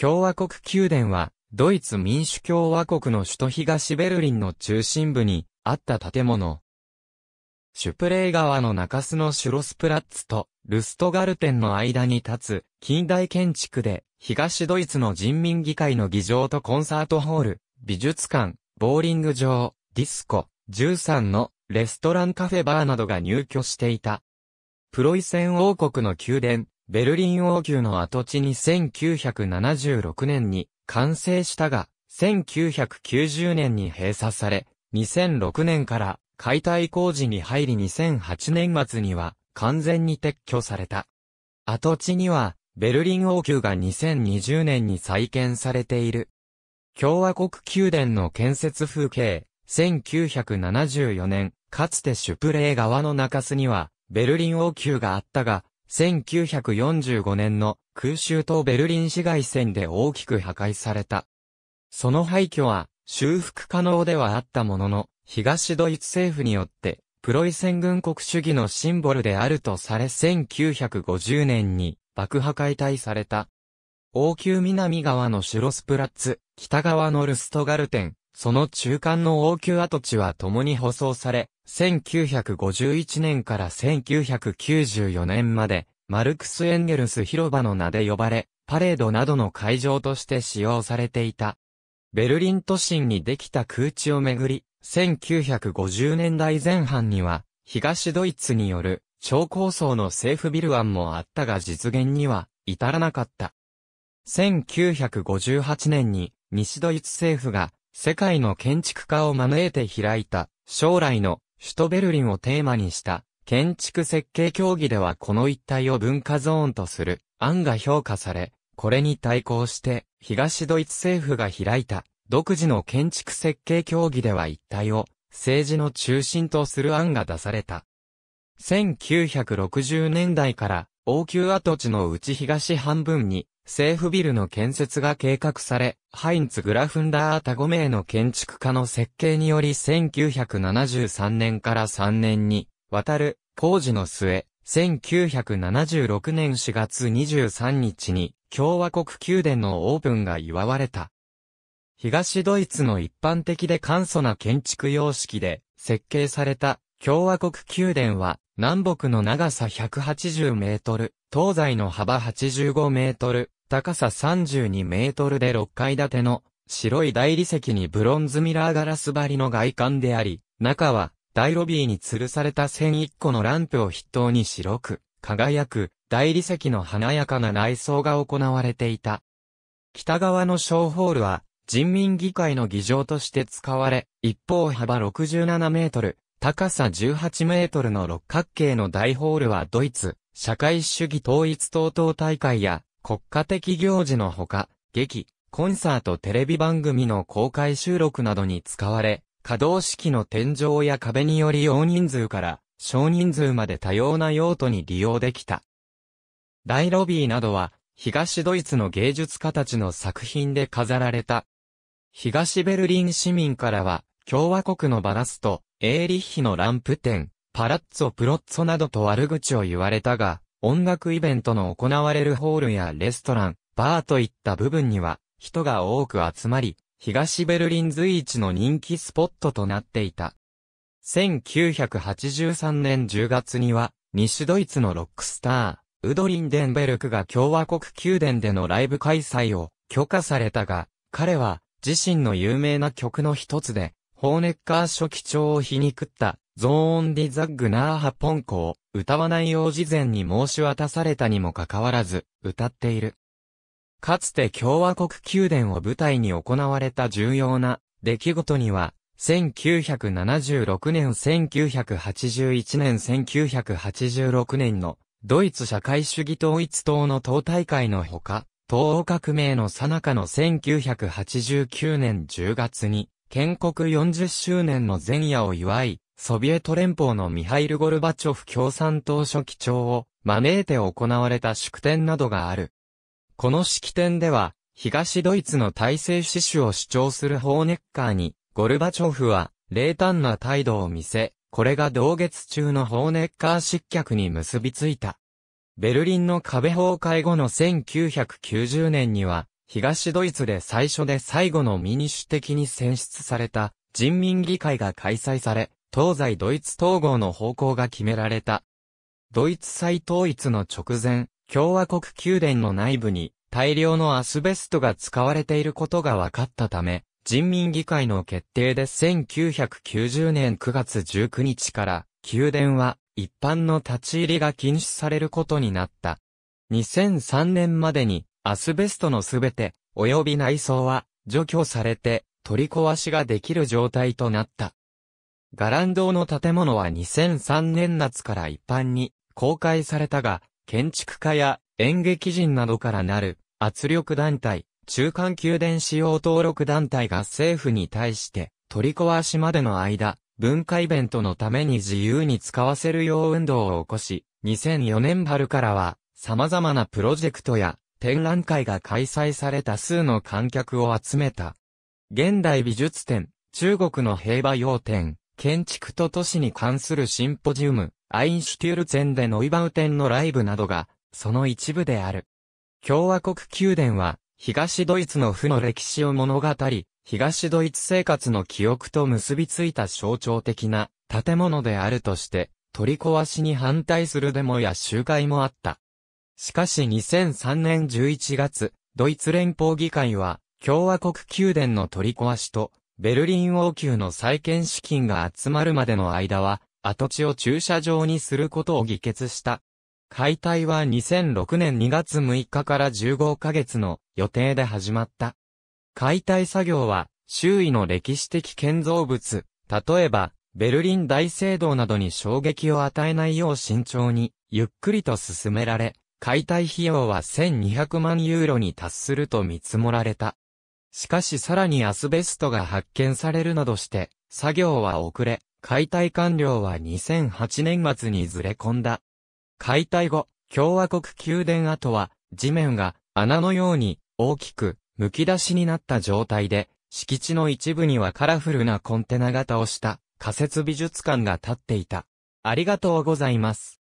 共和国宮殿は、ドイツ民主共和国の首都東ベルリンの中心部にあった建物。シュプレー川の中州のシュロスプラッツとルストガルテンの間に立つ近代建築で東ドイツの人民議会の議場とコンサートホール、美術館、ボーリング場、ディスコ、13のレストランカフェバーなどが入居していた。プロイセン王国の宮殿、ベルリン王宮の跡地に1976年に完成したが、1990年に閉鎖され、2006年から解体工事に入り2008年末には完全に撤去された。跡地には、ベルリン王宮が2020年に再建されている。共和国宮殿の建設風景、1974年、かつてシュプレー川の中州には、ベルリン王宮があったが、1945年の空襲とベルリン市街戦で大きく破壊された。その廃墟は修復可能ではあったものの、東ドイツ政府によってプロイセン軍国主義のシンボルであるとされ1950年に爆破解体された。王宮南側のシュロスプラッツ、北側のルストガルテン、その中間の王宮跡地は共に舗装され、1951年から1994年まで、マルクス・エンゲルス広場の名で呼ばれ、パレードなどの会場として使用されていた。ベルリン都心にできた空地をめぐり、1950年代前半には、東ドイツによる超高層の政府ビル案もあったが実現には至らなかった。1958年に西ドイツ政府が世界の建築家を招いて開いた、将来の首都ベルリンをテーマにした建築設計協議ではこの一帯を文化ゾーンとする案が評価され、これに対抗して東ドイツ政府が開いた独自の建築設計協議では一帯を政治の中心とする案が出された。1960年代から王宮跡地のうち東半分に政府ビルの建設が計画され、ハインツ・グラフンダータ5名の建築家の設計により1973年から3年にわたる工事の末、1976年4月23日に共和国宮殿のオープンが祝われた。東ドイツの一般的で簡素な建築様式で設計された共和国宮殿は南北の長さ180メートル、東西の幅85メートル、高さ32メートルで6階建ての白い大理石にブロンズミラーガラス張りの外観であり、中は大ロビーに吊るされた1001個のランプを筆頭に白く輝く大理石の華やかな内装が行われていた。北側の小ホールは人民議会の議場として使われ、一方幅67メートル、高さ18メートルの六角形の大ホールはドイツ、社会主義統一党党大会や国家的行事のほか、劇、コンサートテレビ番組の公開収録などに使われ、可動式の天井や壁により大人数から少人数まで多様な用途に利用できた。大ロビーなどは、東ドイツの芸術家たちの作品で飾られた。東ベルリン市民からは、共和国のバラスト、エーリッヒのランプ店、パラッツォ・プロッツォなどと悪口を言われたが、音楽イベントの行われるホールやレストラン、バーといった部分には人が多く集まり、東ベルリン随一の人気スポットとなっていた。1983年10月には、西ドイツのロックスター、ウドリンデンベルクが共和国宮殿でのライブ開催を許可されたが、彼は自身の有名な曲の一つで、ホーネッカー初期長を皮肉った、ゾーンディザッグナーハポンコを歌わないよう事前に申し渡されたにもかかわらず、歌っている。かつて共和国宮殿を舞台に行われた重要な出来事には、1976年1981年1986年のドイツ社会主義統一党の党大会のほか、東欧革命の最中の1989年10月に、建国40周年の前夜を祝い、ソビエト連邦のミハイル・ゴルバチョフ共産党書記長を招いて行われた祝典などがある。この式典では、東ドイツの体制死守を主張するホーネッカーに、ゴルバチョフは、冷淡な態度を見せ、これが同月中のホーネッカー失脚に結びついた。ベルリンの壁崩壊後の1990年には、東ドイツで最初で最後の民主的に選出された人民議会が開催され、東西ドイツ統合の方向が決められた。ドイツ再統一の直前、共和国宮殿の内部に大量のアスベストが使われていることが分かったため、人民議会の決定で1990年9月19日から宮殿は一般の立ち入りが禁止されることになった。2003年までにアスベストのすべて及び内装は除去されて取り壊しができる状態となった。ガラン堂の建物は2003年夏から一般に公開されたが、建築家や演劇人などからなる圧力団体、中間宮殿使用登録団体が政府に対して取り壊しまでの間、文化イベントのために自由に使わせるよう運動を起こし、2004年春からは様々なプロジェクトや展覧会が開催された数の観客を集めた。現代美術展、中国の平和要展、建築と都市に関するシンポジウム、アインシュテュールェンでノイバウテンのライブなどが、その一部である。共和国宮殿は、東ドイツの負の歴史を物語、り、東ドイツ生活の記憶と結びついた象徴的な建物であるとして、取り壊しに反対するデモや集会もあった。しかし2003年11月、ドイツ連邦議会は、共和国宮殿の取り壊しと、ベルリン王宮の再建資金が集まるまでの間は、跡地を駐車場にすることを議決した。解体は2006年2月6日から15ヶ月の予定で始まった。解体作業は、周囲の歴史的建造物、例えば、ベルリン大聖堂などに衝撃を与えないよう慎重に、ゆっくりと進められ、解体費用は1200万ユーロに達すると見積もられた。しかしさらにアスベストが発見されるなどして、作業は遅れ、解体完了は2008年末にずれ込んだ。解体後、共和国宮殿跡は、地面が穴のように大きく剥き出しになった状態で、敷地の一部にはカラフルなコンテナ型をした仮設美術館が建っていた。ありがとうございます。